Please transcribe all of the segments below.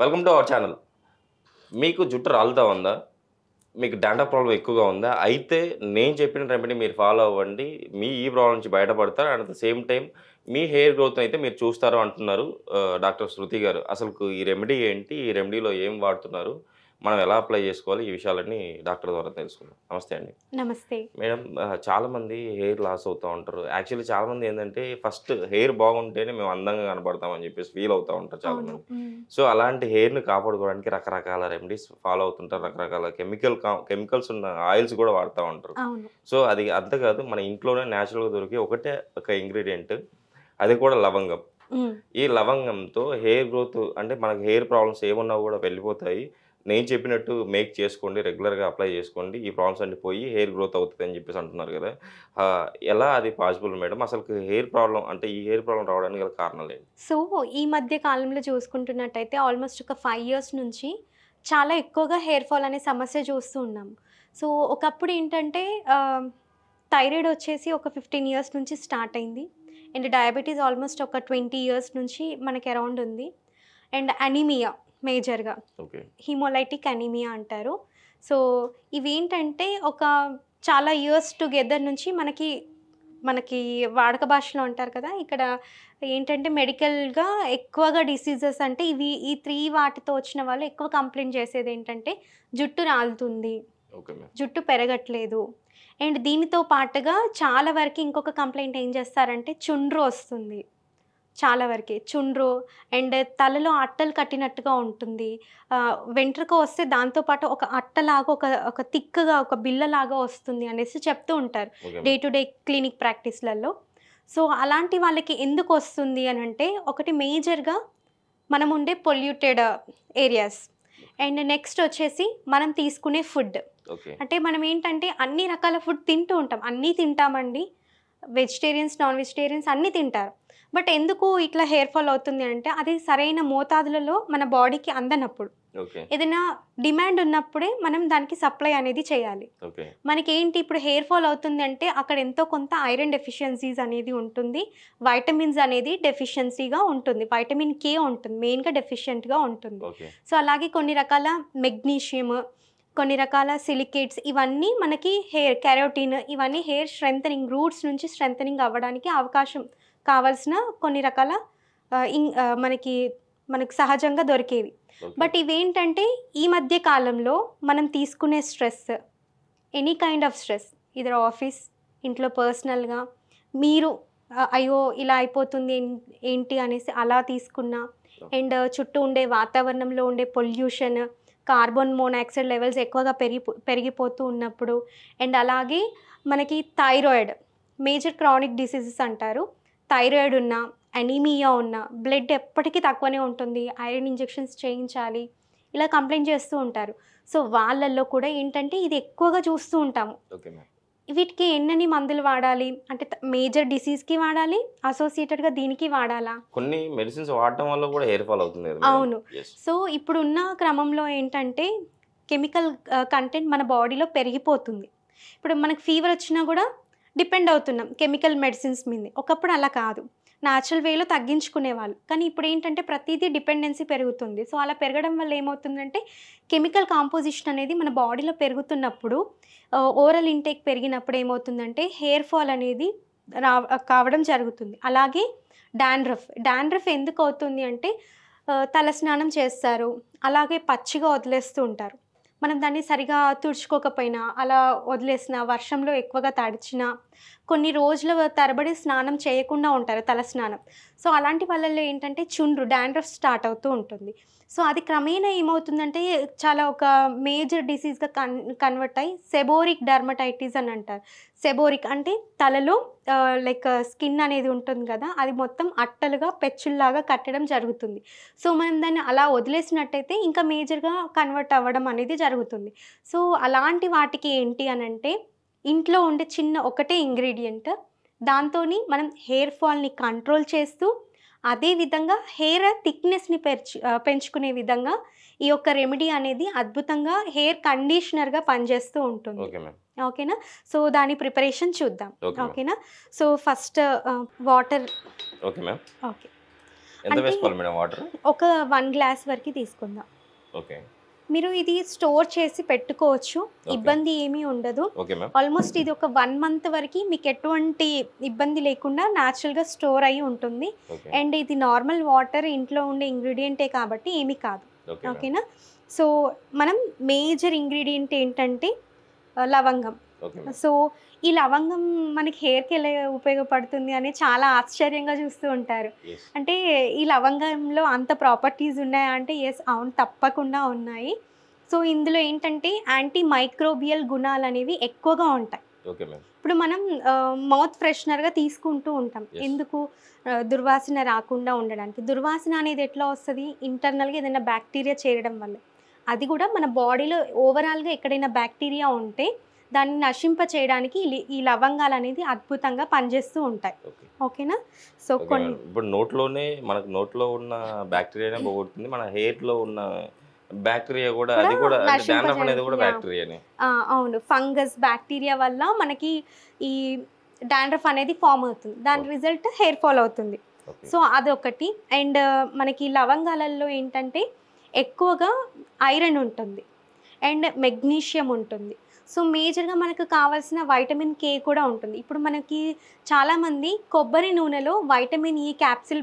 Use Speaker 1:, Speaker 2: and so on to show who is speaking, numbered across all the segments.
Speaker 1: Welcome to our channel మీకు జుట్టు రాలుతా ఉందా మీకు డాండ ప్రాబ్లం ఎక్కువగా ఉందా అయితే నేను చెప్పిన రెమెడీ మీరు ఫాలో అవ్వండి మీ ఈ ప్రాబ్లం నుంచి బయటపడతారు and at the same time మీ హెయిర్ గ్రోత్ అయితే మీరు చూస్తారు అంటున్నారు uh, డాక్టర్ శృతి గారు అసలు ఈ రెమెడీ ఏంటి ఈ రెమెడీలో ఏం వాడుతున్నారు మనం ఎలా అప్లై చేసుకోవాలి ఈ విషయాలన్నీ డాక్టర్ ద్వారా తెలుసుకుందాం నమస్తే అండి నమస్తే మేడం మంది హెయిర్ లాస్ అవుతూ ఉంటారు యాక్చువల్లీ చాలా మంది ఏంటంటే ఫస్ట్ హెయిర్ బాగుంటేనే మేము అందంగా కనబడతాం అని చెప్పేసి ఫీల్ అవుతూ ఉంటారు చాలా మంది సో అలాంటి హెయిర్ని కాపాడుకోవడానికి రకరకాల రెమెడీస్ ఫాలో అవుతుంటారు రకరకాల కెమికల్ కెమికల్స్ ఉన్న ఆయిల్స్ కూడా వాడుతూ ఉంటారు సో అది కాదు మన ఇంట్లోనే గా దొరికే ఒకటే ఒక ఇంగ్రీడియంట్ అది కూడా లవంగం ఈ లవంగంతో హెయిర్ గ్రోత్ అంటే మనకు హెయిర్ ప్రాబ్లమ్స్ ఏమున్నా కూడా వెళ్ళిపోతాయి నేను చెప్పినట్టు మేక్ చేసుకోండి రెగ్యులర్గా అప్లై చేసుకోండి ఈ ప్రాబ్లమ్స్ అన్ని పోయి హెయిర్ గ్రోత్ అవుతుంది అని చెప్పేసి అంటున్నారు కదా ఎలా అది పాసిబుల్ మేడం అసలు హెయిర్ ప్రాబ్లం అంటే ఈ హెయిర్ ప్రాబ్లం రావడానికి గల కారణాలు ఏంటి
Speaker 2: సో ఈ మధ్య కాలంలో చూసుకుంటున్నట్టయితే ఆల్మోస్ట్ ఒక ఫైవ్ ఇయర్స్ నుంచి చాలా ఎక్కువగా హెయిర్ ఫాల్ అనే సమస్య చూస్తూ ఉన్నాం సో ఒకప్పుడు ఏంటంటే థైరాయిడ్ వచ్చేసి ఒక ఫిఫ్టీన్ ఇయర్స్ నుంచి స్టార్ట్ అయింది అండ్ డయాబెటీస్ ఆల్మోస్ట్ ఒక ట్వంటీ ఇయర్స్ నుంచి మనకి అరౌండ్ ఉంది అండ్ అనీమియా మేజర్గా హిమోలైటిక్ అనీమియా అంటారు సో ఇవేంటంటే ఒక చాలా ఇయర్స్ టుగెదర్ నుంచి మనకి మనకి వాడక భాషలో అంటారు కదా ఇక్కడ ఏంటంటే మెడికల్గా ఎక్కువగా డిసీజెస్ అంటే ఇవి ఈ త్రీ వాటితో వచ్చిన వాళ్ళు ఎక్కువ కంప్లైంట్ చేసేది ఏంటంటే జుట్టు రాలుతుంది జుట్టు పెరగట్లేదు అండ్ దీనితో పాటుగా చాలా వరకు ఇంకొక కంప్లైంట్ ఏం చేస్తారంటే చుండ్రు వస్తుంది చాలా వరకు చుండ్రు అండ్ తలలో అట్టలు కట్టినట్టుగా ఉంటుంది వెంట్రుకు వస్తే దాంతోపాటు ఒక అట్టలాగా ఒక ఒక తిక్కగా ఒక బిల్లలాగా వస్తుంది అనేసి చెప్తూ ఉంటారు డే టు డే క్లినిక్ ప్రాక్టీస్లలో సో అలాంటి వాళ్ళకి ఎందుకు వస్తుంది అని అంటే ఒకటి మేజర్గా మనం ఉండే పొల్యూటెడ్ ఏరియాస్ అండ్ నెక్స్ట్ వచ్చేసి మనం తీసుకునే ఫుడ్ అంటే మనం ఏంటంటే అన్ని రకాల ఫుడ్ తింటూ ఉంటాం అన్నీ తింటామండి వెజిటేరియన్స్ నాన్ వెజిటేరియన్స్ అన్నీ తింటారు బట్ ఎందుకు ఇట్లా హెయిర్ ఫాల్ అవుతుంది అంటే అది సరైన మోతాదులలో మన బాడీకి అందనప్పుడు ఏదైనా డిమాండ్ ఉన్నప్పుడే మనం దానికి సప్లై అనేది చేయాలి మనకి ఏంటి ఇప్పుడు హెయిర్ ఫాల్ అవుతుంది అంటే అక్కడ ఎంతో కొంత ఐరన్ డెఫిషియన్సీస్ అనేది ఉంటుంది వైటమిన్స్ అనేది డెఫిషియన్సీగా ఉంటుంది వైటమిన్ కే ఉంటుంది మెయిన్గా డెఫిషియంట్గా ఉంటుంది సో అలాగే కొన్ని రకాల మెగ్నీషియం కొన్ని రకాల సిలికేట్స్ ఇవన్నీ మనకి హెయిర్ కెరోటిన్ ఇవన్నీ హెయిర్ స్ట్రెంథనింగ్ రూట్స్ నుంచి స్ట్రెంథనింగ్ అవ్వడానికి అవకాశం కావాల్సిన కొన్ని రకాల మనకి మనకు సహజంగా దొరికేవి బట్ ఇవేంటంటే ఈ మధ్య కాలంలో మనం తీసుకునే stress any kind of stress either office ఇంట్లో పర్సనల్గా మీరు అయ్యో ఇలా అయిపోతుంది ఏంటి అనేసి అలా తీసుకున్నా అండ్ చుట్టూ ఉండే వాతావరణంలో ఉండే పొల్యూషన్ కార్బన్ మోనాక్సైడ్ లెవెల్స్ ఎక్కువగా పెరిగి పెరిగిపోతూ ఉన్నప్పుడు అండ్ అలాగే మనకి థైరాయిడ్ మేజర్ క్రానిక్ డిసీజెస్ అంటారు థైరాయిడ్ ఉన్న అనీమియా ఉన్న బ్లడ్ ఎప్పటికీ తక్కువనే ఉంటుంది ఐరన్ ఇంజెక్షన్స్ చేయించాలి ఇలా కంప్లైంట్ చేస్తూ ఉంటారు సో వాళ్ళల్లో కూడా ఏంటంటే ఇది ఎక్కువగా చూస్తూ ఉంటాము వీటికి ఎన్నని మందులు వాడాలి అంటే మేజర్ డిసీజ్కి వాడాలి అసోసియేటెడ్గా దీనికి వాడాలా
Speaker 1: కొన్ని మెడిసిన్స్ వాడటం వల్ల కూడా హెయిర్ ఫాల్ అవుతుంది అవును
Speaker 2: సో ఇప్పుడున్న క్రమంలో ఏంటంటే కెమికల్ కంటెంట్ uh, మన బాడీలో పెరిగిపోతుంది ఇప్పుడు మనకు ఫీవర్ వచ్చినా కూడా డిపెండ్ అవుతున్నాం కెమికల్ మెడిసిన్స్ మీద ఒకప్పుడు అలా కాదు న్యాచురల్ వేలో తగ్గించుకునేవాళ్ళు కానీ ఇప్పుడు ఏంటంటే ప్రతిదీ డిపెండెన్సీ పెరుగుతుంది సో అలా పెరగడం వల్ల ఏమవుతుందంటే కెమికల్ కాంపోజిషన్ అనేది మన బాడీలో పెరుగుతున్నప్పుడు ఓరల్ ఇంటేక్ పెరిగినప్పుడు ఏమవుతుందంటే హెయిర్ ఫాల్ అనేది రావ కావడం జరుగుతుంది అలాగే డాండ్రఫ్ డాండ్రఫ్ ఎందుకు అవుతుంది అంటే తలస్నానం చేస్తారు అలాగే పచ్చిగా వదిలేస్తూ ఉంటారు మనం దాన్ని సరిగా తుడుచుకోకపోయినా అలా వదిలేసిన వర్షంలో ఎక్కువగా తడిచినా కొన్ని రోజుల తరబడి స్నానం చేయకుండా ఉంటారు తల స్నానం సో అలాంటి వాళ్ళల్లో ఏంటంటే చుండ్రు డాండ్రఫ్ స్టార్ట్ అవుతూ ఉంటుంది సో అది క్రమేణా ఏమవుతుందంటే చాలా ఒక మేజర్ డిసీజ్గా కన్ కన్వర్ట్ అయ్యి సెబోరిక్ డర్మటైటిస్ అని అంటారు సెబోరిక్ అంటే తలలో లైక్ స్కిన్ అనేది ఉంటుంది కదా అది మొత్తం అట్టలుగా పెచ్చుల్లాగా కట్టడం జరుగుతుంది సో మనం దాన్ని అలా వదిలేసినట్టయితే ఇంకా మేజర్గా కన్వర్ట్ అవ్వడం అనేది జరుగుతుంది సో అలాంటి వాటికి ఏంటి అని అంటే ఇంట్లో ఉండే చిన్న ఒకటే ఇంగ్రీడియంట్ దాంతో మనం హెయిర్ ఫాల్ని కంట్రోల్ చేస్తూ అదేవిధంగా హెయిర్ థిక్నెస్ని పెంచు పెంచుకునే విధంగా ఈ యొక్క రెమెడీ అనేది అద్భుతంగా హెయిర్ కండిషనర్గా పనిచేస్తూ ఉంటుంది ఓకేనా సో దాని ప్రిపరేషన్ చూద్దాం ఓకేనా so first water okay okay ఒక వన్ గ్లాస్ వరకు తీసుకుందాం ఓకే మీరు ఇది స్టోర్ చేసి పెట్టుకోవచ్చు ఇబ్బంది ఏమీ ఉండదు ఆల్మోస్ట్ ఇది ఒక వన్ మంత్ వరకు మీకు ఎటువంటి ఇబ్బంది లేకుండా న్యాచురల్ గా స్టోర్ అయి ఉంటుంది అండ్ ఇది నార్మల్ వాటర్ ఇంట్లో ఉండే ఇంగ్రీడియంటే కాబట్టి ఏమీ కాదు ఓకేనా సో మనం మేజర్ ఇంగ్రీడియంట్ ఏంటంటే లవంగం సో ఈ లవంగం మనకి హెయిర్కి ఎలా ఉపయోగపడుతుంది అని చాలా ఆశ్చర్యంగా చూస్తూ ఉంటారు అంటే ఈ లవంగంలో అంత ప్రాపర్టీస్ ఉన్నాయా అంటే ఎస్ అవును తప్పకుండా ఉన్నాయి సో ఇందులో ఏంటంటే యాంటీ మైక్రోబియల్ గుణాలు అనేవి ఎక్కువగా ఉంటాయి ఇప్పుడు మనం మౌత్ ఫ్రెషనర్గా తీసుకుంటూ ఉంటాం ఎందుకు దుర్వాసన రాకుండా ఉండడానికి దుర్వాసన అనేది ఎట్లా వస్తుంది ఇంటర్నల్గా ఏదైనా బ్యాక్టీరియా చేరడం వల్ల అది కూడా మన బాడీలో ఓవరాల్గా ఎక్కడైనా బ్యాక్టీరియా ఉంటే దాన్ని నశింప చేయడానికి ఈ లవంగాలు అనేది అద్భుతంగా పనిచేస్తూ ఉంటాయి ఓకేనా సో కొన్ని
Speaker 1: ఇప్పుడు నోట్లోనే మనకు నోట్లో ఉన్న బ్యాక్టీరియానే hmm. పోగొడుతుంది మన హెయిర్లో ఉన్న బ్యాక్టీరియా కూడా అది కూడా అనేది కూడా బ్యాక్టీరియానే
Speaker 2: అవును ఫంగస్ బ్యాక్టీరియా వల్ల మనకి ఈ డాండ్రఫ్ అనేది ఫామ్ అవుతుంది దాని రిజల్ట్ హెయిర్ ఫాల్ అవుతుంది సో అదొకటి అండ్ మనకి లవంగాలలో ఏంటంటే ఎక్కువగా ఐరన్ ఉంటుంది అండ్ మెగ్నీషియం ఉంటుంది సో మేజర్గా మనకు కావాల్సిన వైటమిన్ కే కూడా ఉంటుంది ఇప్పుడు మనకి చాలామంది కొబ్బరి నూనెలో వైటమిన్ ఈ క్యాప్సిల్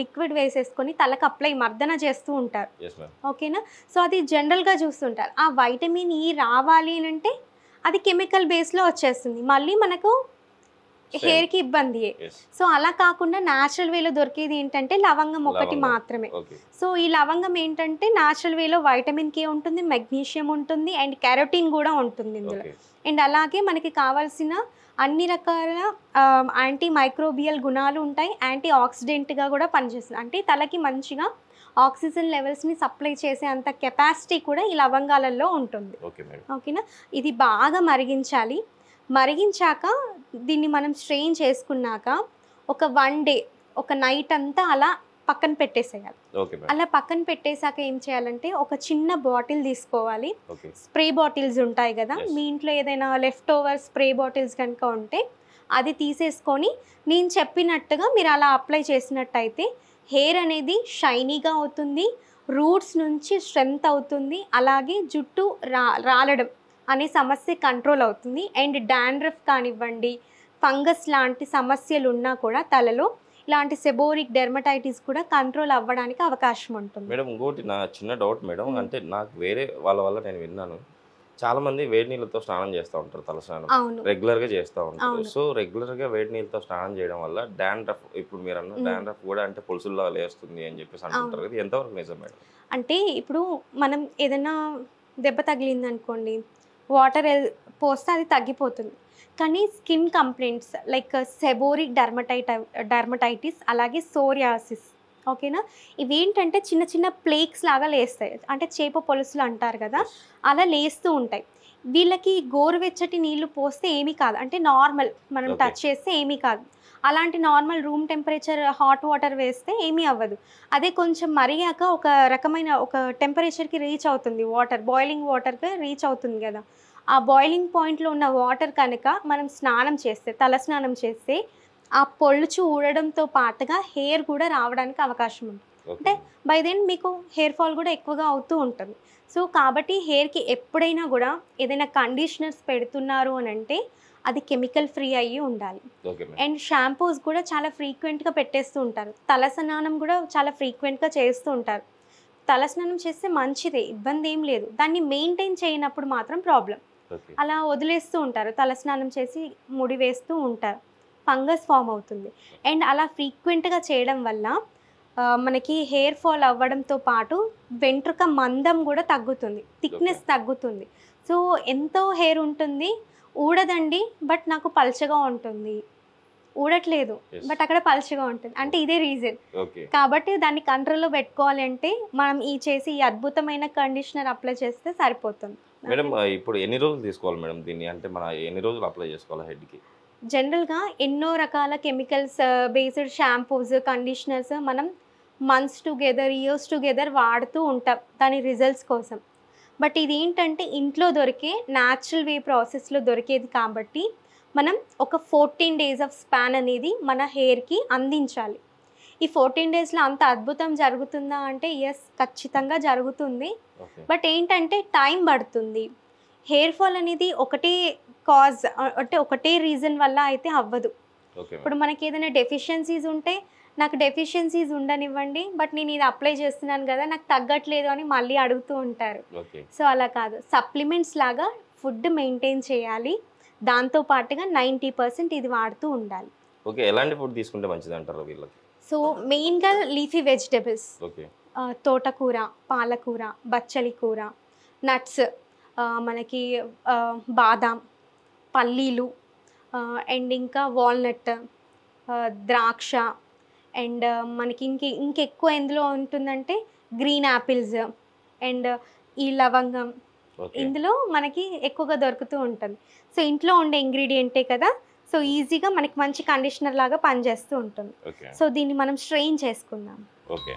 Speaker 2: లిక్విడ్ వేసేసుకొని తలకు అప్లై మర్దన చేస్తూ ఉంటారు ఓకేనా సో అది జనరల్గా చూస్తుంటారు ఆ వైటమిన్ ఈ రావాలి అని అంటే అది కెమికల్ బేస్లో వచ్చేస్తుంది మళ్ళీ మనకు హెయిర్ కి ఇబ్బంది సో అలా కాకుండా న్యాచురల్ వేలో దొరికేది ఏంటంటే లవంగం ఒకటి మాత్రమే సో ఈ లవంగం ఏంటంటే న్యాచురల్ వేలో వైటమిన్ కే ఉంటుంది మెగ్నీషియం ఉంటుంది అండ్ క్యారోటీన్ కూడా ఉంటుంది ఇందులో అండ్ అలాగే మనకి కావాల్సిన అన్ని రకాల యాంటీ మైక్రోబియల్ గుణాలు ఉంటాయి యాంటీ ఆక్సిడెంట్గా కూడా పనిచేస్తుంది అంటే తలకి మంచిగా ఆక్సిజన్ లెవెల్స్ని సప్లై చేసే అంత కెపాసిటీ కూడా ఈ లవంగాలలో ఉంటుంది ఓకేనా ఇది బాగా మరిగించాలి మరిగించాక దీన్ని మనం స్ట్రెయిన్ చేసుకున్నాక ఒక వన్ డే ఒక నైట్ అంతా అలా పక్కన పెట్టేసేయాలి అలా పక్కన పెట్టేశాక ఏం చేయాలంటే ఒక చిన్న బాటిల్ తీసుకోవాలి స్ప్రే బాటిల్స్ ఉంటాయి కదా మీ ఇంట్లో ఏదైనా లెఫ్ట్ ఓవర్ స్ప్రే బాటిల్స్ కనుక ఉంటే అది తీసేసుకొని నేను చెప్పినట్టుగా మీరు అలా అప్లై చేసినట్టయితే హెయిర్ అనేది షైనీగా అవుతుంది రూట్స్ నుంచి స్ట్రెంత్ అవుతుంది అలాగే జుట్టు రా రాలడం అనే సమస్య కంట్రోల్ అవుతుంది అండ్ డాండ్రఫ్ కానివ్వండి ఫంగస్ లాంటి సమస్యలు ఉన్నా కూడా తలలో ఇలాంటి సెబోరిక్ డెర్మటైటిస్ కూడా కంట్రోల్ అవ్వడానికి అవకాశం ఉంటుంది
Speaker 1: మేడం ఇంకోటి నా చిన్న డౌట్ మేడం అంటే నాకు వేరే వాళ్ళ వల్ల నేను విన్నాను చాలా మంది వేడి నీళ్ళతో స్నానం చేస్తూ ఉంటారు స్నానం రెగ్యులర్ గా చేస్తూ ఉంటారు సో రెగ్యులర్ గా వేడి నీళ్ళతో స్నానం చేయడం వల్ల డాండ్రఫ్ ఇప్పుడు మీరు అన్న డాండ్రఫ్ కూడా అంటే పులుసుల్లో లేస్తుంది అని చెప్పేసి అంటుంటారు కదా ఎంతవరకు నిజం మేడం
Speaker 2: అంటే ఇప్పుడు మనం ఏదైనా దెబ్బ తగిలింది అనుకోండి వాటర్ పోస్తే అది తగ్గిపోతుంది కానీ skin complaints like seborrhoeic dermatitis dermatitis అలాగే సోరియాసిస్ ఓకేనా ఇవేంటంటే చిన్న చిన్న ప్లేక్స్ లాగా లేస్తాయి అంటే చేప పొలుసులు అంటారు కదా అలా లేస్తూ ఉంటాయి వీళ్ళకి గోరువెచ్చటి నీళ్లు పోస్తే ఏమీ కాదు అంటే నార్మల్ మనం టచ్ చేస్తే ఏమీ కాదు అలాంటి normal room temperature hot water వేస్తే ఏమీ అవ్వదు అదే కొంచెం మరిగాక ఒక రకమైన ఒక టెంపరేచర్కి రీచ్ అవుతుంది వాటర్ బాయిలింగ్ వాటర్కి రీచ్ అవుతుంది కదా ఆ బాయిలింగ్ పాయింట్లో ఉన్న వాటర్ కనుక మనం స్నానం చేస్తే తల స్నానం చేస్తే ఆ పొళ్ళుచు ఊడడంతో పాటుగా హెయిర్ కూడా రావడానికి అవకాశం ఉంటుంది అంటే బై దెన్ మీకు హెయిర్ ఫాల్ కూడా ఎక్కువగా అవుతూ ఉంటుంది సో కాబట్టి హెయిర్కి ఎప్పుడైనా కూడా ఏదైనా కండిషనర్స్ పెడుతున్నారు అని అంటే అది కెమికల్ ఫ్రీ అయ్యి ఉండాలి అండ్ షాంపూస్ కూడా చాలా ఫ్రీక్వెంట్గా పెట్టేస్తూ ఉంటారు తల స్నానం కూడా చాలా ఫ్రీక్వెంట్గా చేస్తూ ఉంటారు తల స్నానం చేస్తే మంచిదే ఇబ్బంది ఏం లేదు దాన్ని మెయింటైన్ చేయనప్పుడు మాత్రం ప్రాబ్లం అలా వదిలేస్తూ ఉంటారు తల స్నానం చేసి ముడి వేస్తూ ఉంటారు ఫంగస్ ఫామ్ అవుతుంది అండ్ అలా ఫ్రీక్వెంట్గా చేయడం వల్ల మనకి హెయిర్ ఫాల్ అవ్వడంతో పాటు వెంట్రుక మందం కూడా తగ్గుతుంది థిక్నెస్ తగ్గుతుంది సో ఎంతో హెయిర్ ఉంటుంది ఊడదండి బట్ నాకు పలచగా ఉంటుంది ఊడట్లేదు బట్ అక్కడ పలచగా ఉంటుంది అంటే ఇదే రీజన్ కాబట్టి దాన్ని కంట్రోల్లో పెట్టుకోవాలి అంటే మనం ఈ చేసి ఈ అద్భుతమైన కండిషనర్ అప్లై చేస్తే సరిపోతుంది
Speaker 1: మేడం ఇప్పుడు ఎన్ని రోజులు తీసుకోవాలి మేడం దీన్ని అంటే మన ఎన్ని రోజులు అప్లై చేసుకోవాలి హెడ్కి
Speaker 2: జనరల్గా ఎన్నో రకాల కెమికల్స్ బేస్డ్ షాంపూస్ కండిషనర్స్ మనం మంత్స్ టుగెదర్ ఇయర్స్ టుగెదర్ వాడుతూ ఉంటాం దాని రిజల్ట్స్ కోసం బట్ ఇది ఏంటంటే ఇంట్లో దొరికే న్యాచురల్ వే ప్రాసెస్లో దొరికేది కాబట్టి మనం ఒక ఫోర్టీన్ డేస్ ఆఫ్ స్పాన్ అనేది మన హెయిర్కి అందించాలి ఈ ఫోర్టీన్ డేస్లో అంత అద్భుతం జరుగుతుందా అంటే ఎస్ ఖచ్చితంగా జరుగుతుంది బట్ ఏంటంటే టైం పడుతుంది హెయిర్ ఫాల్ అనేది ఒకటే కాజ్ అంటే ఒకటే రీజన్ వల్ల అయితే అవ్వదు ఇప్పుడు మనకి ఏదైనా డెఫిషియన్సీస్ ఉంటే నాకు డెఫిషియన్సీస్ ఉండనివ్వండి బట్ నేను ఇది అప్లై చేస్తున్నాను కదా నాకు తగ్గట్లేదు అని మళ్ళీ అడుగుతూ ఉంటారు సో అలా కాదు సప్లిమెంట్స్ లాగా ఫుడ్ మెయింటైన్ చేయాలి దాంతో పాటుగా నైంటీ పర్సెంట్ ఇది వాడుతూ ఉండాలి
Speaker 1: ఓకే ఎలాంటి ఫుడ్ తీసుకుంటే మంచిది అంటారు వీళ్ళకి
Speaker 2: సో మెయిన్గా లీఫీ వెజిటేబుల్స్ తోటకూర పాలకూర బచ్చలి కూర నట్స్ మనకి బాదాం పల్లీలు అండ్ ఇంకా వాల్నట్ ద్రాక్ష అండ్ uh, మనకి ఇంకే ఇంకెక్కువ ఎందులో ఉంటుందంటే గ్రీన్ యాపిల్స్ అండ్ ఈ లవంగం ఇందులో మనకి ఎక్కువగా దొరుకుతూ ఉంటుంది సో ఇంట్లో ఉండే ఇంగ్రీడియంటే కదా సో ఈజీగా మనకి మంచి కండిషనర్ లాగా పనిచేస్తూ ఉంటుంది సో దీన్ని మనం స్ట్రెయిన్ చేసుకుందాం
Speaker 1: ఓకే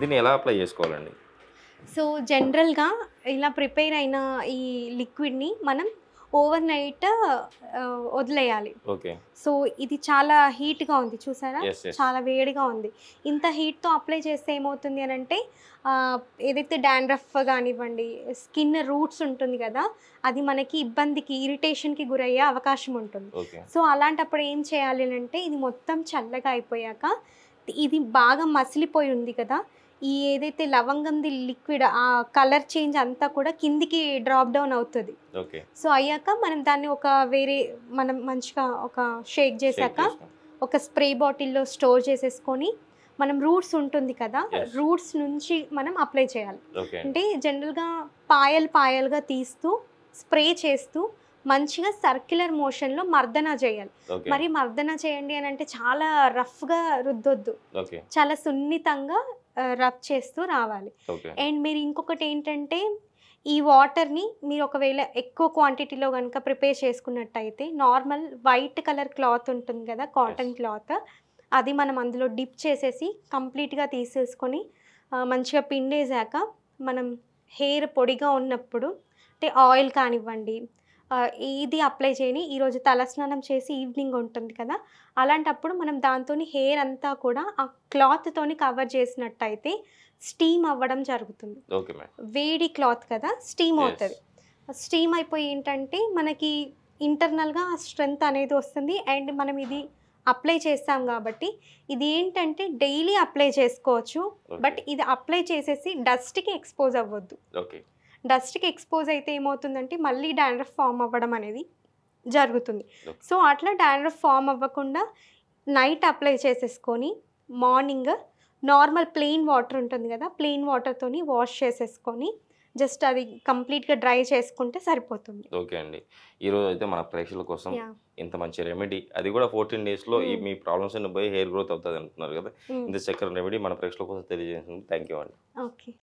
Speaker 1: దీన్ని ఎలా అప్లై చేసుకోవాలండి
Speaker 2: సో జనరల్గా ఇలా ప్రిపేర్ అయిన ఈ లిక్విడ్ని మనం ఓవర్ నైట్ వదిలేయాలి సో ఇది చాలా హీట్గా ఉంది చూసారా చాలా వేడిగా ఉంది ఇంత హీట్తో అప్లై చేస్తే ఏమవుతుంది అని అంటే ఏదైతే డాండ్రఫ్ కానివ్వండి స్కిన్ రూట్స్ ఉంటుంది కదా అది మనకి ఇబ్బందికి ఇరిటేషన్కి గురయ్యే అవకాశం ఉంటుంది సో అలాంటప్పుడు ఏం చేయాలి అంటే ఇది మొత్తం చల్లగా అయిపోయాక ఇది బాగా మసిలిపోయి ఉంది కదా ఈ ఏదైతే లవంగంది లిక్విడ్ ఆ కలర్ చేంజ్ అంతా కూడా కిందికి డ్రాప్ డౌన్ అవుతుంది సో అయ్యాక మనం దాన్ని ఒక వేరే మనం మంచిగా ఒక షేక్ చేశాక ఒక స్ప్రే బాటిల్లో స్టోర్ చేసేసుకొని మనం రూట్స్ ఉంటుంది కదా రూట్స్ నుంచి మనం అప్లై చేయాలి అంటే జనరల్గా పాయలు పాయల్గా తీస్తూ స్ప్రే చేస్తూ మంచిగా సర్క్యులర్ మోషన్లో మర్దన చేయాలి మరి మర్దన చేయండి అని అంటే చాలా రఫ్గా రుద్దొద్దు చాలా సున్నితంగా రబ్ చేస్తూ రావాలి అండ్ మీరు ఇంకొకటి ఏంటంటే ఈ వాటర్ని మీరు ఒకవేళ ఎక్కువ క్వాంటిటీలో కనుక ప్రిపేర్ చేసుకున్నట్టయితే నార్మల్ వైట్ కలర్ క్లాత్ ఉంటుంది కదా కాటన్ క్లాత్ అది మనం అందులో డిప్ చేసేసి కంప్లీట్గా తీసేసుకొని మంచిగా పిండేసాక మనం హెయిర్ పొడిగా ఉన్నప్పుడు అంటే ఆయిల్ కానివ్వండి ఇది అప్లై చేయని ఈరోజు తలస్నానం చేసి ఈవినింగ్ ఉంటుంది కదా అలాంటప్పుడు మనం దాంతో హెయిర్ అంతా కూడా ఆ క్లాత్తోని కవర్ చేసినట్టయితే స్టీమ్ అవ్వడం జరుగుతుంది వేడి క్లాత్ కదా స్టీమ్ అవుతుంది స్టీమ్ అయిపోయి ఏంటంటే మనకి ఇంటర్నల్గా ఆ స్ట్రెంగ్త్ అనేది వస్తుంది అండ్ మనం ఇది అప్లై చేస్తాం కాబట్టి ఇది ఏంటంటే డైలీ అప్లై చేసుకోవచ్చు బట్ ఇది అప్లై చేసేసి డస్ట్కి ఎక్స్పోజ్ అవ్వద్దు ఓకే డస్ట్కి ఎక్స్పోజ్ అయితే ఏమవుతుందంటే మళ్ళీ డాండ్రఫ్ ఫామ్ అవ్వడం అనేది జరుగుతుంది సో అట్లా డాండ్రఫ్ ఫామ్ అవ్వకుండా నైట్ అప్లై చేసేసుకొని మార్నింగ్ నార్మల్ ప్లెయిన్ వాటర్ ఉంటుంది కదా ప్లెయిన్ వాటర్తోని వాష్ చేసేసుకొని జస్ట్ అది కంప్లీట్గా డ్రై చేసుకుంటే సరిపోతుంది
Speaker 1: ఓకే అండి ఈరోజు అయితే మన ప్రేక్షకుల కోసం ఇంత మంచి రెమెడీ అది కూడా ఫోర్టీన్ డేస్లో ఈ hmm. మీ ప్రాబ్లమ్స్ పోయి హెయిర్ గ్రోత్ అవుతుంది అంటున్నారు కదా hmm. ఇంత చక్కని రెమెడీ మన ప్రేక్షకుల కోసం తెలియజేసింది థ్యాంక్ యూ అండి
Speaker 2: ఓకే